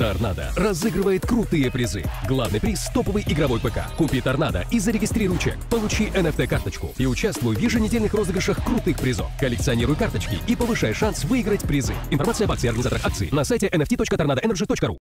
Торнадо разыгрывает крутые призы. Главный приз – топовый игровой ПК. Купи Торнадо и зарегистрируй чек. Получи NFT-карточку и участвуй в еженедельных розыгрышах крутых призов. Коллекционируй карточки и повышай шанс выиграть призы. Информация об акции организаторах акции на сайте nft.tornadoenergy.ru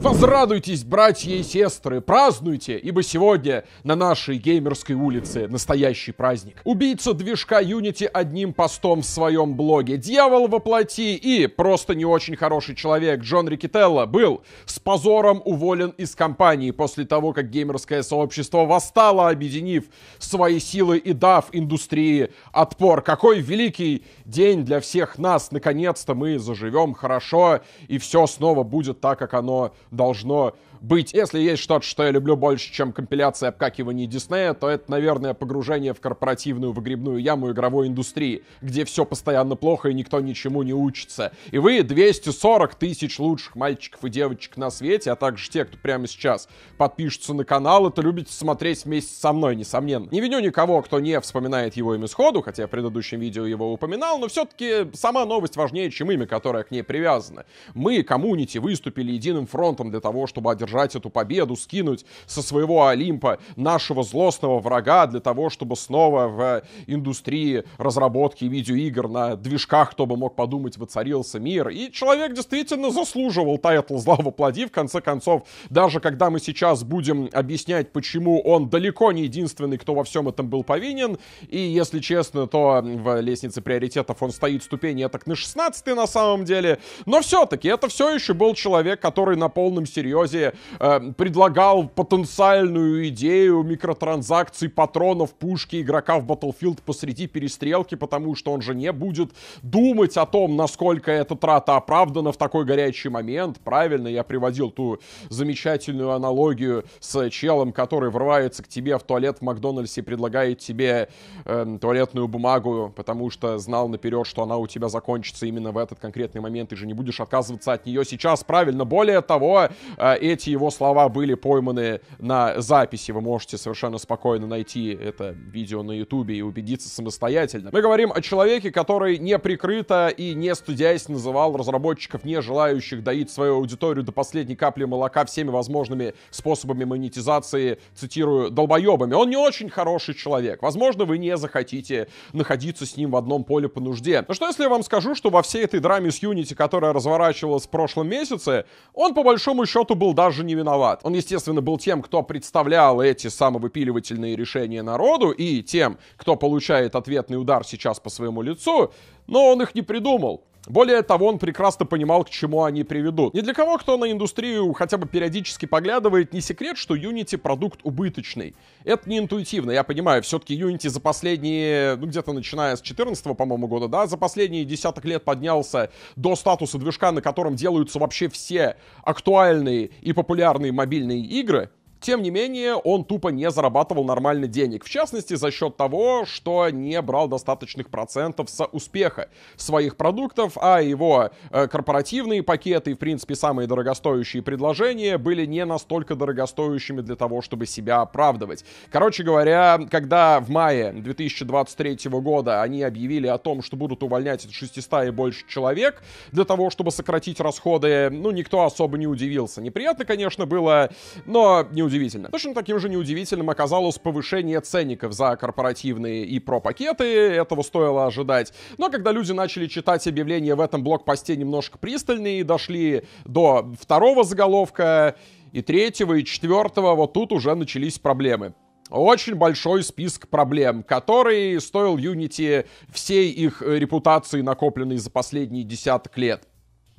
Возрадуйтесь, братья и сестры, празднуйте, ибо сегодня на нашей геймерской улице настоящий праздник. Убийца движка Unity одним постом в своем блоге, дьявол воплоти и просто не очень хороший человек Джон Рикителло был с позором уволен из компании после того, как геймерское сообщество восстало, объединив свои силы и дав индустрии отпор. Какой великий день для всех нас! Наконец-то мы заживем хорошо, и все снова будет так, как оно должно быть. Если есть что-то, что я люблю больше, чем компиляция обкакиваний Диснея, то это, наверное, погружение в корпоративную выгребную яму игровой индустрии, где все постоянно плохо и никто ничему не учится. И вы 240 тысяч лучших мальчиков и девочек на свете, а также те, кто прямо сейчас подпишутся на канал, это любите смотреть вместе со мной, несомненно. Не виню никого, кто не вспоминает его имя сходу, хотя я в предыдущем видео его упоминал, но все-таки сама новость важнее, чем имя, которое к ней привязано. Мы, коммунити, выступили единым фронтом для того, чтобы одержать одержать эту победу, скинуть со своего Олимпа нашего злостного врага для того, чтобы снова в индустрии разработки видеоигр на движках, кто бы мог подумать, воцарился мир. И человек действительно заслуживал тайтл «Зла воплоди». В конце концов, даже когда мы сейчас будем объяснять, почему он далеко не единственный, кто во всем этом был повинен, и, если честно, то в лестнице приоритетов он стоит ступени так на 16 на самом деле, но все-таки это все еще был человек, который на полном серьезе э, предлагал потенциальную идею микротранзакций патронов пушки игрока в Battlefield посреди перестрелки, потому что он же не будет думать о том, насколько эта трата оправдана в такой горячий момент. Правильно, я приводил ту замечательную аналогию с челом, который врывается к тебе в туалет в Макдональдсе и предлагает тебе э, туалетную бумагу, потому что знал наперед, что она у тебя закончится именно в этот конкретный момент. и же не будешь отказываться от нее сейчас, правильно. Более того, э, эти его слова были пойманы на записи. Вы можете совершенно спокойно найти это видео на Ютубе и убедиться самостоятельно. Мы говорим о человеке, который не прикрыто и не студясь называл разработчиков, не желающих доить свою аудиторию до последней капли молока всеми возможными способами монетизации, цитирую, долбоебами. Он не очень хороший человек. Возможно, вы не захотите находиться с ним в одном поле по нужде. Но что если я вам скажу, что во всей этой драме с Unity, которая разворачивалась в прошлом месяце, он по большому счету был даже тоже не виноват. Он, естественно, был тем, кто представлял эти самовыпиливательные решения народу и тем, кто получает ответный удар сейчас по своему лицу, но он их не придумал. Более того, он прекрасно понимал, к чему они приведут. Ни для кого, кто на индустрию хотя бы периодически поглядывает, не секрет, что Unity продукт убыточный. Это не интуитивно, я понимаю, все-таки Unity за последние, ну где-то начиная с 14 по-моему, года, да, за последние десяток лет поднялся до статуса движка, на котором делаются вообще все актуальные и популярные мобильные игры — тем не менее, он тупо не зарабатывал нормально денег. В частности, за счет того, что не брал достаточных процентов с успеха своих продуктов, а его э, корпоративные пакеты и, в принципе, самые дорогостоящие предложения были не настолько дорогостоящими для того, чтобы себя оправдывать. Короче говоря, когда в мае 2023 года они объявили о том, что будут увольнять от 600 и больше человек для того, чтобы сократить расходы, ну, никто особо не удивился. Неприятно, конечно, было, но не неудивительно. Точно таким же неудивительным оказалось повышение ценников за корпоративные и про-пакеты, этого стоило ожидать. Но когда люди начали читать объявления в этом блокпосте немножко пристальнее, дошли до второго заголовка, и третьего, и четвертого, вот тут уже начались проблемы. Очень большой список проблем, который стоил Unity всей их репутации, накопленной за последние десяток лет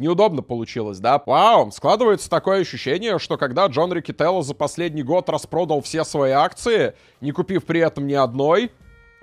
неудобно получилось, да? Вау, складывается такое ощущение, что когда Джон Рикителло за последний год распродал все свои акции, не купив при этом ни одной,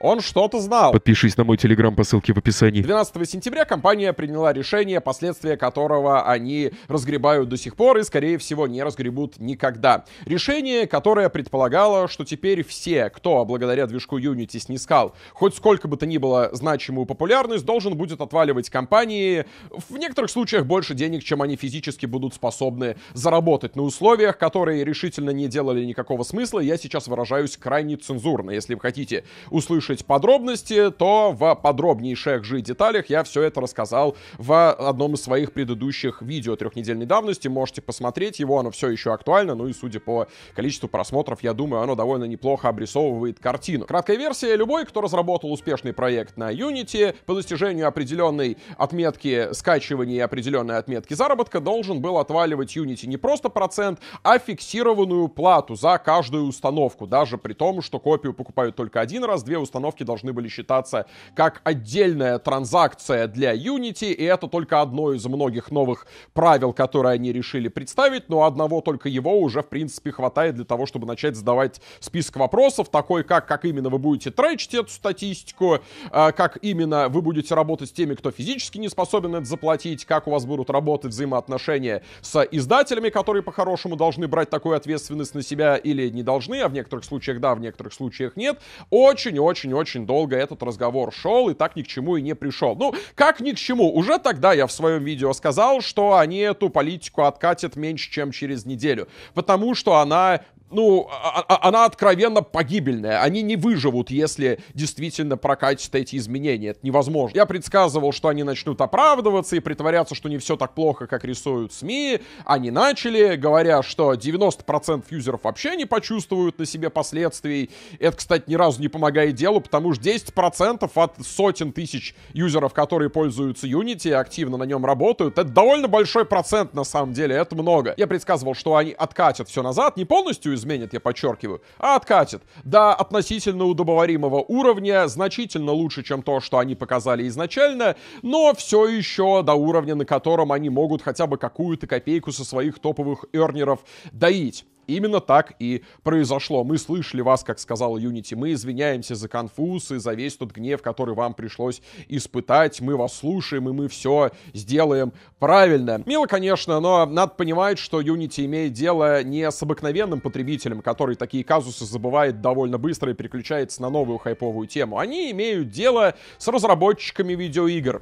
он что-то знал. Подпишись на мой телеграм по ссылке в описании. 12 сентября компания приняла решение, последствия которого они разгребают до сих пор и, скорее всего, не разгребут никогда. Решение, которое предполагало, что теперь все, кто благодаря движку Unity снискал хоть сколько бы то ни было значимую популярность, должен будет отваливать компании в некоторых случаях больше денег, чем они физически будут способны заработать на условиях, которые решительно не делали никакого смысла. Я сейчас выражаюсь крайне цензурно. Если вы хотите услышать слушать подробности, то в подробнейших же деталях я все это рассказал в одном из своих предыдущих видео трехнедельной давности. Можете посмотреть его, оно все еще актуально, ну и судя по количеству просмотров, я думаю, оно довольно неплохо обрисовывает картину. Краткая версия, любой, кто разработал успешный проект на Unity, по достижению определенной отметки скачивания и определенной отметки заработка, должен был отваливать Unity не просто процент, а фиксированную плату за каждую установку, даже при том, что копию покупают только один раз, две установки остановки должны были считаться как отдельная транзакция для Unity, и это только одно из многих новых правил, которые они решили представить, но одного только его уже, в принципе, хватает для того, чтобы начать задавать список вопросов, такой как, как именно вы будете тречить эту статистику, а, как именно вы будете работать с теми, кто физически не способен это заплатить, как у вас будут работать взаимоотношения с издателями, которые по-хорошему должны брать такую ответственность на себя или не должны, а в некоторых случаях да, в некоторых случаях нет. Очень-очень очень-очень долго этот разговор шел и так ни к чему и не пришел. Ну, как ни к чему? Уже тогда я в своем видео сказал, что они эту политику откатят меньше, чем через неделю, потому что она ну, а, а, а, она откровенно погибельная. Они не выживут, если действительно прокатят эти изменения. Это невозможно. Я предсказывал, что они начнут оправдываться и притворяться, что не все так плохо, как рисуют СМИ. Они начали, говоря, что 90% юзеров вообще не почувствуют на себе последствий. Это, кстати, ни разу не помогает делу, потому что 10% от сотен тысяч юзеров, которые пользуются Unity и активно на нем работают, это довольно большой процент на самом деле, это много. Я предсказывал, что они откатят все назад, не полностью изменит, я подчеркиваю, а откатит до относительно удобоваримого уровня, значительно лучше, чем то, что они показали изначально, но все еще до уровня, на котором они могут хотя бы какую-то копейку со своих топовых эрнеров доить. Именно так и произошло. Мы слышали вас, как сказал Юнити. Мы извиняемся за конфуз и за весь тот гнев, который вам пришлось испытать. Мы вас слушаем, и мы все сделаем правильно. Мило, конечно, но надо понимать, что Юнити имеет дело не с обыкновенным потребителем, который такие казусы забывает довольно быстро и переключается на новую хайповую тему. Они имеют дело с разработчиками видеоигр.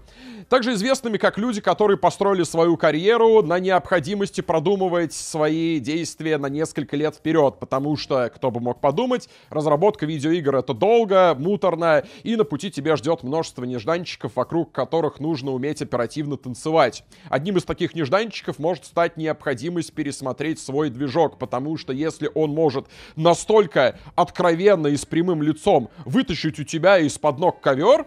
Также известными как люди, которые построили свою карьеру на необходимости продумывать свои действия на несколько несколько лет вперед, потому что, кто бы мог подумать, разработка видеоигр это долго, муторно, и на пути тебя ждет множество нежданчиков, вокруг которых нужно уметь оперативно танцевать. Одним из таких нежданчиков может стать необходимость пересмотреть свой движок, потому что если он может настолько откровенно и с прямым лицом вытащить у тебя из-под ног ковер,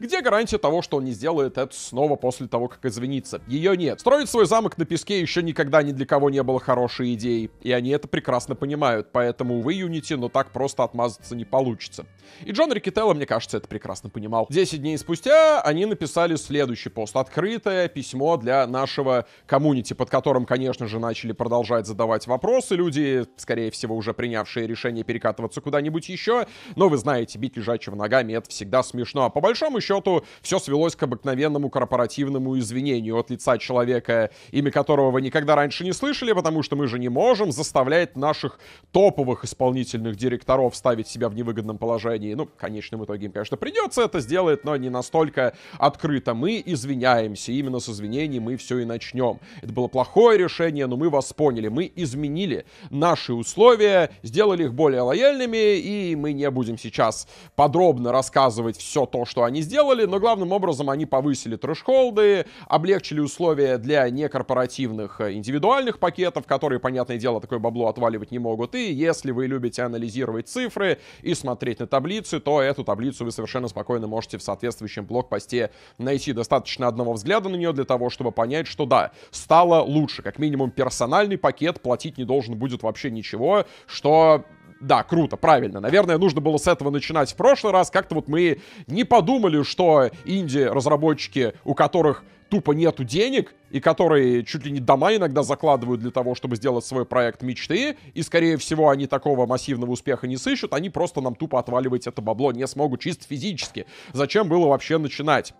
где гарантия того, что он не сделает это снова после того, как извинится? Ее нет. Строить свой замок на песке еще никогда ни для кого не было хорошей идеей, и они это прекрасно понимают, поэтому, увы, Unity, но ну, так просто отмазаться не получится. И Джон Рикетелло, мне кажется, это прекрасно понимал. 10 дней спустя они написали следующий пост. Открытое письмо для нашего коммунити, под которым, конечно же, начали продолжать задавать вопросы люди, скорее всего, уже принявшие решение перекатываться куда-нибудь еще, но вы знаете, бить лежачего ногами — это всегда смешно. А по большому счету, счету все свелось к обыкновенному корпоративному извинению от лица человека, имя которого вы никогда раньше не слышали, потому что мы же не можем заставлять наших топовых исполнительных директоров ставить себя в невыгодном положении. Ну, в конечном итоге им, конечно, придется это сделать, но не настолько открыто. Мы извиняемся, именно с извинений мы все и начнем. Это было плохое решение, но мы вас поняли, мы изменили наши условия, сделали их более лояльными, и мы не будем сейчас подробно рассказывать все то, что они сделали, сделали, но главным образом они повысили трешхолды, облегчили условия для некорпоративных э, индивидуальных пакетов, которые, понятное дело, такое бабло отваливать не могут. И если вы любите анализировать цифры и смотреть на таблицы, то эту таблицу вы совершенно спокойно можете в соответствующем блокпосте найти. Достаточно одного взгляда на нее для того, чтобы понять, что да, стало лучше. Как минимум персональный пакет платить не должен будет вообще ничего, что да, круто, правильно. Наверное, нужно было с этого начинать в прошлый раз. Как-то вот мы не подумали, что инди-разработчики, у которых тупо нету денег, и которые чуть ли не дома иногда закладывают для того, чтобы сделать свой проект мечты, и, скорее всего, они такого массивного успеха не сыщут, они просто нам тупо отваливать это бабло не смогут чисто физически. Зачем было вообще начинать?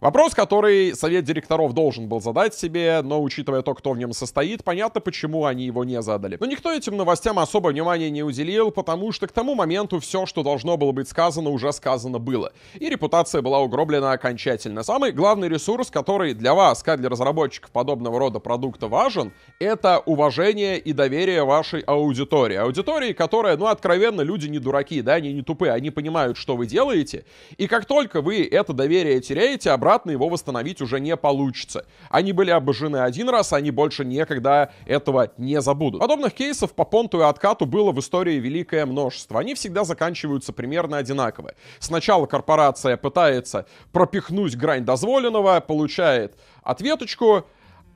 Вопрос, который совет директоров должен был задать себе, но учитывая то, кто в нем состоит, понятно, почему они его не задали. Но никто этим новостям особо внимания не уделил, потому что к тому моменту все, что должно было быть сказано, уже сказано было. И репутация была угроблена окончательно. Самый главный ресурс, который для вас, как для разработчиков подобного рода продукта важен, это уважение и доверие вашей аудитории. Аудитории, которая, ну, откровенно, люди не дураки, да, они не тупые, они понимают, что вы делаете. И как только вы это доверие теряете, обратно обратно его восстановить уже не получится. Они были обожжены один раз, а они больше никогда этого не забудут. Подобных кейсов по понту и откату было в истории великое множество. Они всегда заканчиваются примерно одинаково. Сначала корпорация пытается пропихнуть грань дозволенного, получает ответочку,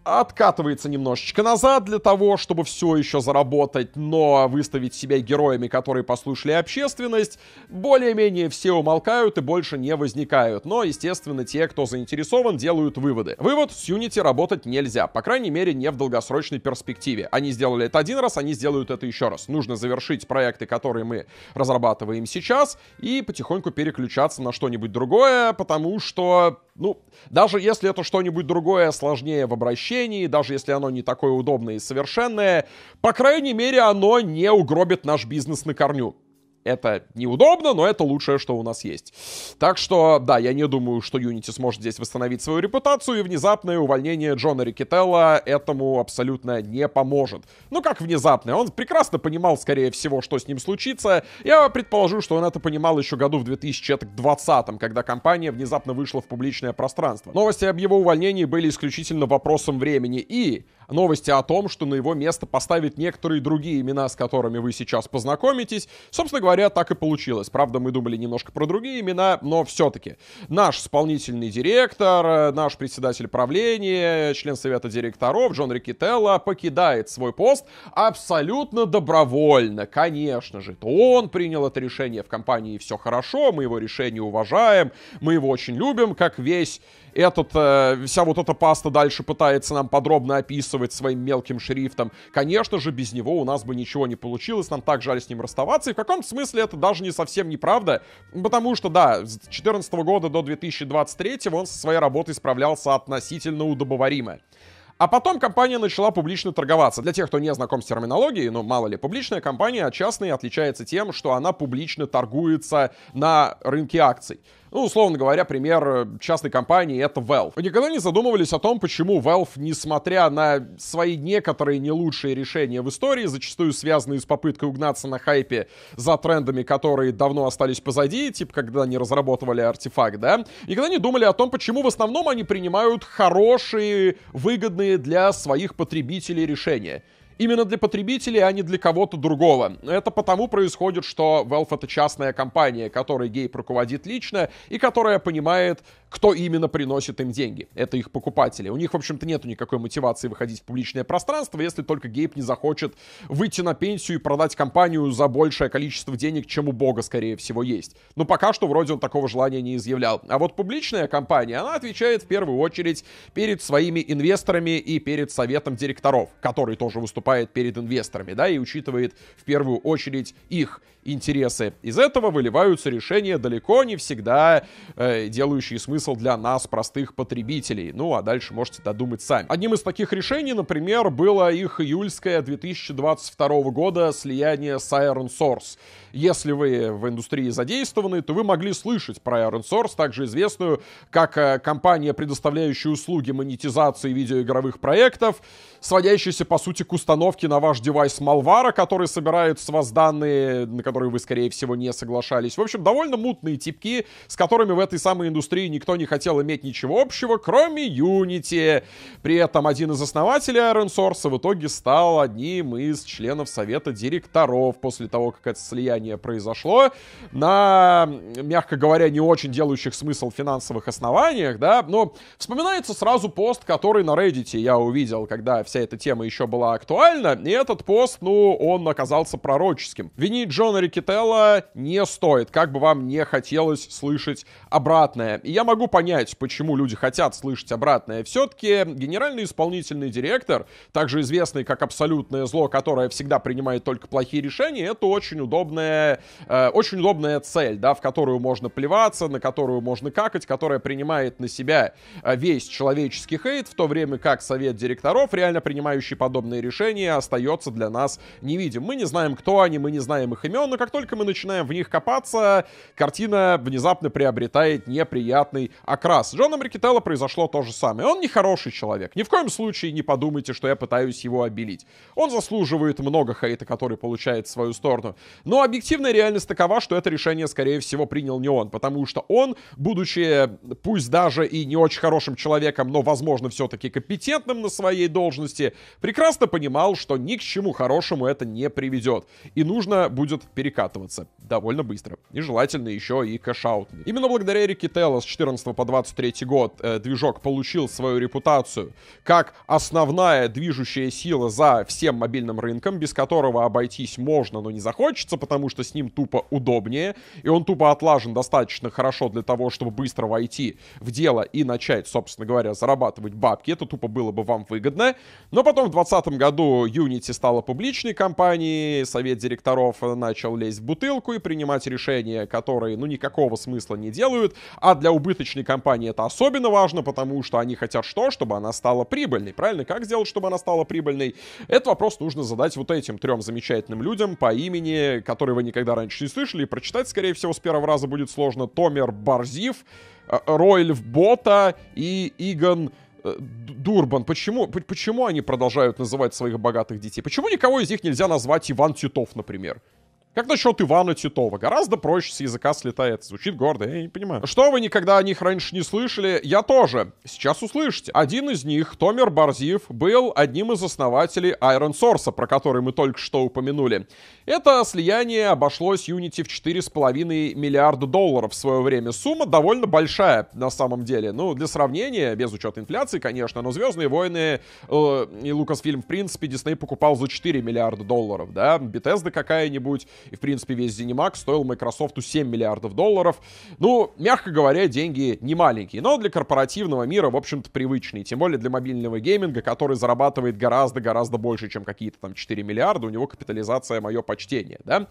откатывается немножечко назад для того, чтобы все еще заработать, но выставить себя героями, которые послушали общественность, более-менее все умолкают и больше не возникают. Но, естественно, те, кто заинтересован, делают выводы. Вывод, с Unity работать нельзя, по крайней мере, не в долгосрочной перспективе. Они сделали это один раз, они сделают это еще раз. Нужно завершить проекты, которые мы разрабатываем сейчас, и потихоньку переключаться на что-нибудь другое, потому что ну, даже если это что-нибудь другое сложнее в обращении, даже если оно не такое удобное и совершенное, по крайней мере, оно не угробит наш бизнес на корню это неудобно, но это лучшее, что у нас есть. Так что, да, я не думаю, что Unity сможет здесь восстановить свою репутацию, и внезапное увольнение Джона Рикетелла этому абсолютно не поможет. Ну как внезапное? Он прекрасно понимал, скорее всего, что с ним случится. Я предположу, что он это понимал еще году в 2020, когда компания внезапно вышла в публичное пространство. Новости об его увольнении были исключительно вопросом времени, и новости о том, что на его место поставят некоторые другие имена, с которыми вы сейчас познакомитесь. Собственно говоря, так и получилось. Правда, мы думали немножко про другие имена, но все-таки. Наш исполнительный директор, э, наш председатель правления, член совета директоров Джон Рикителло покидает свой пост абсолютно добровольно. Конечно же, то он принял это решение в компании «Все хорошо», мы его решение уважаем, мы его очень любим, как весь этот, э, вся вот эта паста дальше пытается нам подробно описывать выписывать своим мелким шрифтом. Конечно же, без него у нас бы ничего не получилось, нам так жаль с ним расставаться. И в каком смысле это даже не совсем неправда, потому что, да, с 2014 года до 2023 он со своей работой справлялся относительно удобоваримо. А потом компания начала публично торговаться. Для тех, кто не знаком с терминологией, ну мало ли, публичная компания от а частной отличается тем, что она публично торгуется на рынке акций. Ну, условно говоря, пример э, частной компании — это Valve. Вы никогда не задумывались о том, почему Valve, несмотря на свои некоторые не лучшие решения в истории, зачастую связанные с попыткой угнаться на хайпе за трендами, которые давно остались позади, типа когда они разработывали артефакт, да, никогда не думали о том, почему в основном они принимают хорошие, выгодные для своих потребителей решения именно для потребителей, а не для кого-то другого. Это потому происходит, что Valve это частная компания, которой Гейб руководит лично и которая понимает, кто именно приносит им деньги. Это их покупатели. У них, в общем-то, нет никакой мотивации выходить в публичное пространство, если только Гейб не захочет выйти на пенсию и продать компанию за большее количество денег, чем у Бога, скорее всего, есть. Но ну, пока что вроде он такого желания не изъявлял. А вот публичная компания, она отвечает в первую очередь перед своими инвесторами и перед советом директоров, который тоже выступает перед инвесторами, да, и учитывает в первую очередь их интересы. Из этого выливаются решения далеко не всегда э, делающие смысл смысл для нас, простых потребителей. Ну, а дальше можете додумать сами. Одним из таких решений, например, было их июльское 2022 года слияние с Iron Source. Если вы в индустрии задействованы, то вы могли слышать про Iron Source, также известную как э, компания, предоставляющая услуги монетизации видеоигровых проектов, сводящаяся, по сути, к установке на ваш девайс Malware, который собирает с вас данные, на которые вы, скорее всего, не соглашались. В общем, довольно мутные типки, с которыми в этой самой индустрии никто никто не хотел иметь ничего общего, кроме Unity. При этом один из основателей Iron Source в итоге стал одним из членов совета директоров после того, как это слияние произошло. На, мягко говоря, не очень делающих смысл финансовых основаниях, да, но вспоминается сразу пост, который на Reddit я увидел, когда вся эта тема еще была актуальна, и этот пост, ну, он оказался пророческим. Винить Джона Рикетелла не стоит, как бы вам не хотелось слышать обратное. И я могу могу понять, почему люди хотят слышать обратное. Все-таки генеральный исполнительный директор, также известный как абсолютное зло, которое всегда принимает только плохие решения, это очень удобная, э, очень удобная цель, да, в которую можно плеваться, на которую можно какать, которая принимает на себя э, весь человеческий хейт, в то время как совет директоров, реально принимающий подобные решения, остается для нас невидим. Мы не знаем, кто они, мы не знаем их имен, но как только мы начинаем в них копаться, картина внезапно приобретает неприятный негативный окрас. С Джоном Рикетелло произошло то же самое. Он не хороший человек. Ни в коем случае не подумайте, что я пытаюсь его обелить. Он заслуживает много хейта, который получает в свою сторону. Но объективная реальность такова, что это решение, скорее всего, принял не он, потому что он, будучи, пусть даже и не очень хорошим человеком, но, возможно, все-таки компетентным на своей должности, прекрасно понимал, что ни к чему хорошему это не приведет. И нужно будет перекатываться довольно быстро. И желательно еще и кэшаут. Именно благодаря Рикетелло с 14 чемпионства по 23 год э, движок получил свою репутацию как основная движущая сила за всем мобильным рынком, без которого обойтись можно, но не захочется, потому что с ним тупо удобнее, и он тупо отлажен достаточно хорошо для того, чтобы быстро войти в дело и начать, собственно говоря, зарабатывать бабки. Это тупо было бы вам выгодно. Но потом в 2020 году Unity стала публичной компанией, совет директоров начал лезть в бутылку и принимать решения, которые, ну, никакого смысла не делают, а для убыточных круглосуточной компании это особенно важно, потому что они хотят что? Чтобы она стала прибыльной. Правильно? Как сделать, чтобы она стала прибыльной? Этот вопрос нужно задать вот этим трем замечательным людям по имени, которые вы никогда раньше не слышали, и прочитать, скорее всего, с первого раза будет сложно. Томер Барзив, э, Ройль Бота и Игон э, Дурбан, почему, почему они продолжают называть своих богатых детей? Почему никого из них нельзя назвать Иван Титов, например? Как насчет Ивана Титова? Гораздо проще с языка слетает. Звучит гордо, я не понимаю. Что вы никогда о них раньше не слышали, я тоже. Сейчас услышите. Один из них, Томер Барзиев, был одним из основателей Iron Source, про который мы только что упомянули. Это слияние обошлось Unity в 4,5 миллиарда долларов в свое время. Сумма довольно большая на самом деле. Ну, для сравнения, без учета инфляции, конечно, но «Звездные войны» э, и «Лукасфильм», в принципе, Дисней покупал за 4 миллиарда долларов, да? Бетезда какая-нибудь и, в принципе, весь ZeniMax стоил Microsoft 7 миллиардов долларов. Ну, мягко говоря, деньги не маленькие, но для корпоративного мира, в общем-то, привычные. Тем более для мобильного гейминга, который зарабатывает гораздо-гораздо больше, чем какие-то там 4 миллиарда. У него капитализация мое почтение, да?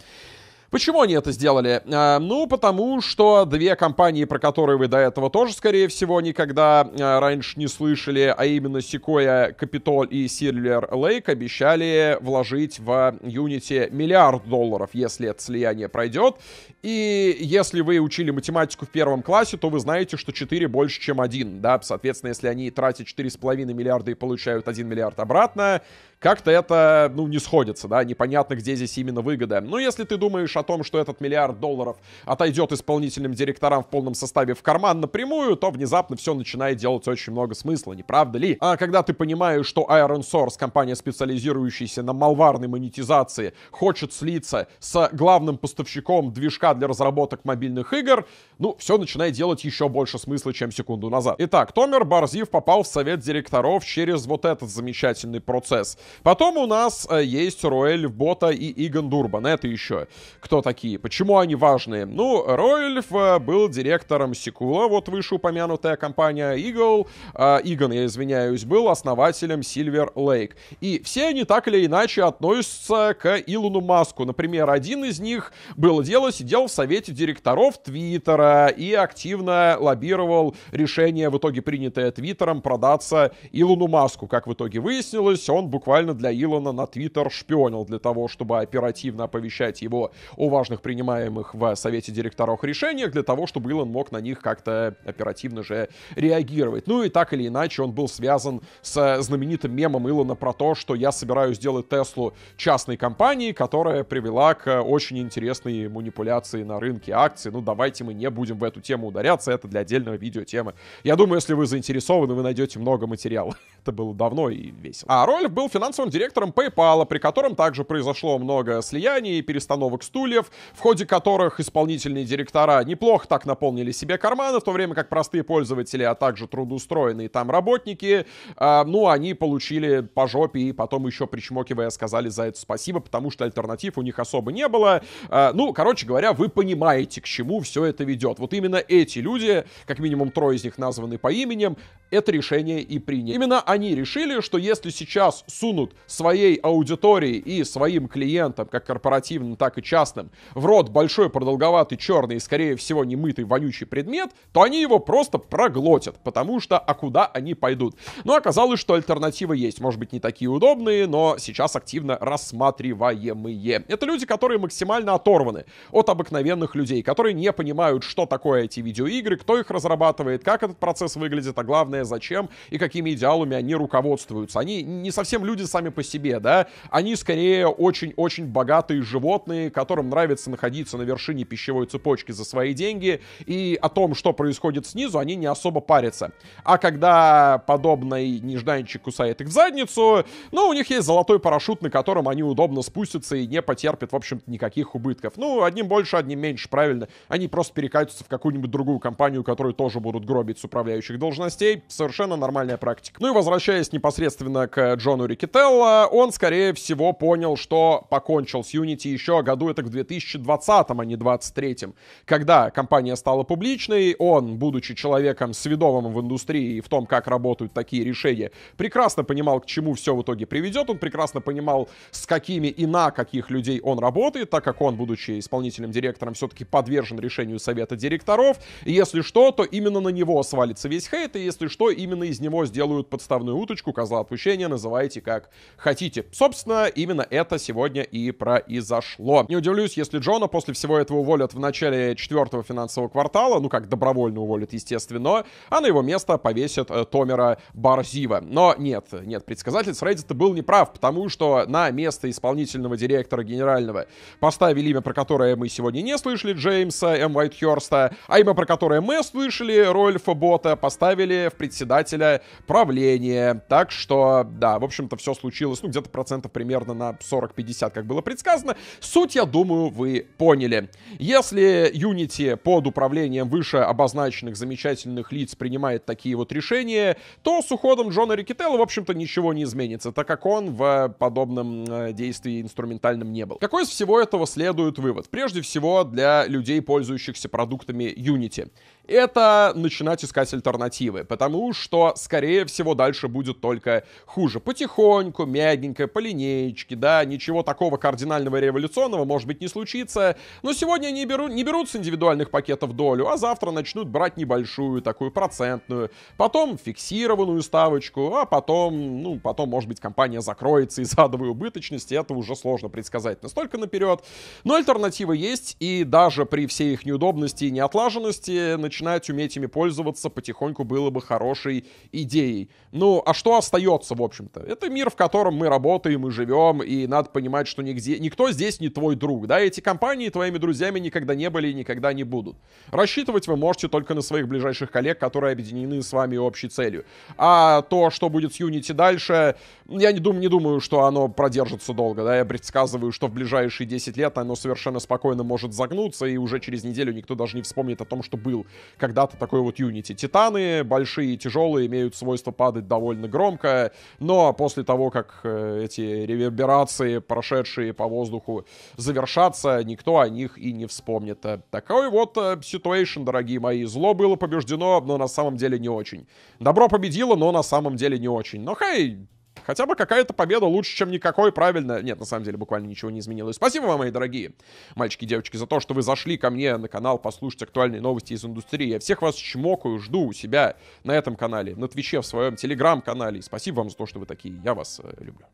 Почему они это сделали? Э, ну, потому что две компании, про которые вы до этого тоже, скорее всего, никогда э, раньше не слышали, а именно Sequoia Capital и Silver Lake обещали вложить в Unity миллиард долларов, если это слияние пройдет. И если вы учили математику в первом классе, то вы знаете, что 4 больше, чем 1, да, соответственно, если они тратят 4,5 миллиарда и получают 1 миллиард обратно, как-то это, ну, не сходится, да, непонятно, где здесь именно выгода. Но ну, если ты думаешь о том, что этот миллиард долларов отойдет исполнительным директорам в полном составе в карман напрямую, то внезапно все начинает делать очень много смысла, не правда ли? А когда ты понимаешь, что Iron Source, компания, специализирующаяся на малварной монетизации, хочет слиться с главным поставщиком движка для разработок мобильных игр, ну, все начинает делать еще больше смысла, чем секунду назад. Итак, Томер Барзив попал в совет директоров через вот этот замечательный процесс. Потом у нас э, есть Роэль Бота и Иган Дурбан. Это еще кто такие? Почему они важные? Ну, Роэльф э, был директором Секула, вот вышеупомянутая компания Eagle. Э, Иган, я извиняюсь, был основателем Silver Lake. И все они так или иначе относятся к Илону Маску. Например, один из них, было дело, сидел в совете директоров Твиттера и активно лоббировал решение, в итоге принятое Твиттером, продаться Илону Маску. Как в итоге выяснилось, он буквально специально для Илона на Твиттер шпионил для того, чтобы оперативно оповещать его о важных принимаемых в Совете директоров решениях, для того, чтобы Илон мог на них как-то оперативно же реагировать. Ну и так или иначе он был связан с знаменитым мемом Илона про то, что я собираюсь сделать Теслу частной компанией, которая привела к очень интересной манипуляции на рынке акций. Ну давайте мы не будем в эту тему ударяться, это для отдельного видео темы. Я думаю, если вы заинтересованы, вы найдете много материала. это было давно и весело. А роль был финансовый финансовым директором PayPal, при котором также произошло много слияний и перестановок стульев, в ходе которых исполнительные директора неплохо так наполнили себе карманы, в то время как простые пользователи, а также трудоустроенные там работники, э, ну, они получили по жопе и потом еще причмокивая сказали за это спасибо, потому что альтернатив у них особо не было. Э, ну, короче говоря, вы понимаете, к чему все это ведет. Вот именно эти люди, как минимум трое из них названы по именем, это решение и приняли. Именно они решили, что если сейчас сунут своей аудитории и своим клиентам, как корпоративным, так и частным, в рот большой продолговатый черный и, скорее всего, немытый вонючий предмет, то они его просто проглотят, потому что а куда они пойдут? Но оказалось, что альтернатива есть. Может быть, не такие удобные, но сейчас активно рассматриваемые. Это люди, которые максимально оторваны от обыкновенных людей, которые не понимают, что такое эти видеоигры, кто их разрабатывает, как этот процесс выглядит, а главное, зачем и какими идеалами они руководствуются. Они не совсем люди сами по себе, да, они скорее очень-очень богатые животные, которым нравится находиться на вершине пищевой цепочки за свои деньги, и о том, что происходит снизу, они не особо парятся. А когда подобный нежданчик кусает их в задницу, ну, у них есть золотой парашют, на котором они удобно спустятся и не потерпят, в общем-то, никаких убытков. Ну, одним больше, одним меньше, правильно. Они просто перекатятся в какую-нибудь другую компанию, которую тоже будут гробить с управляющих должностей совершенно нормальная практика. Ну и возвращаясь непосредственно к э, Джону Рикетелло, он, скорее всего, понял, что покончил с Unity еще году это к 2020, а не 2023. Когда компания стала публичной, он, будучи человеком сведомым в индустрии и в том, как работают такие решения, прекрасно понимал, к чему все в итоге приведет, он прекрасно понимал, с какими и на каких людей он работает, так как он, будучи исполнительным директором, все-таки подвержен решению совета директоров. И если что, то именно на него свалится весь хейт, и если что, что именно из него сделают подставную уточку, козла отпущения, называйте как хотите. Собственно, именно это сегодня и произошло. Не удивлюсь, если Джона после всего этого уволят в начале четвертого финансового квартала, ну как добровольно уволят, естественно, а на его место повесят э, Томера Барзива. Но нет, нет, предсказатель с Reddit был неправ, потому что на место исполнительного директора генерального поставили имя, про которое мы сегодня не слышали, Джеймса М. Уайтхерста, а имя, про которое мы слышали, Рольфа Бота, поставили в председателя правления. Так что, да, в общем-то, все случилось, ну, где-то процентов примерно на 40-50, как было предсказано. Суть, я думаю, вы поняли. Если Unity под управлением выше обозначенных замечательных лиц принимает такие вот решения, то с уходом Джона Рикетелла, в общем-то, ничего не изменится, так как он в подобном э, действии инструментальном не был. Какой из всего этого следует вывод? Прежде всего, для людей, пользующихся продуктами Unity это начинать искать альтернативы, потому что, скорее всего, дальше будет только хуже. Потихоньку, мягенько, по линеечке, да, ничего такого кардинального революционного, может быть, не случится. Но сегодня они беру, не берут с индивидуальных пакетов долю, а завтра начнут брать небольшую, такую процентную, потом фиксированную ставочку, а потом, ну, потом, может быть, компания закроется из-за адовой убыточности, это уже сложно предсказать настолько наперед. Но альтернативы есть, и даже при всей их неудобности и неотлаженности, начинать уметь ими пользоваться потихоньку было бы хорошей идеей. Ну, а что остается, в общем-то? Это мир, в котором мы работаем и живем, и надо понимать, что нигде, никто здесь не твой друг, да, эти компании твоими друзьями никогда не были и никогда не будут. Рассчитывать вы можете только на своих ближайших коллег, которые объединены с вами общей целью. А то, что будет с Unity дальше, я не, дум, не думаю, что оно продержится долго, да, я предсказываю, что в ближайшие 10 лет оно совершенно спокойно может загнуться, и уже через неделю никто даже не вспомнит о том, что был когда-то такой вот Unity. Титаны большие тяжелые, имеют свойство падать довольно громко, но после того, как э, эти реверберации, прошедшие по воздуху, завершатся, никто о них и не вспомнит. Э, такой вот ситуэйшн, дорогие мои. Зло было побеждено, но на самом деле не очень. Добро победило, но на самом деле не очень. Но хей, Хотя бы какая-то победа лучше, чем никакой, правильно? Нет, на самом деле буквально ничего не изменилось. Спасибо вам, мои дорогие мальчики и девочки, за то, что вы зашли ко мне на канал послушать актуальные новости из индустрии. Я всех вас чмокаю, жду у себя на этом канале, на Твиче, в своем телеграм-канале. спасибо вам за то, что вы такие. Я вас э, люблю.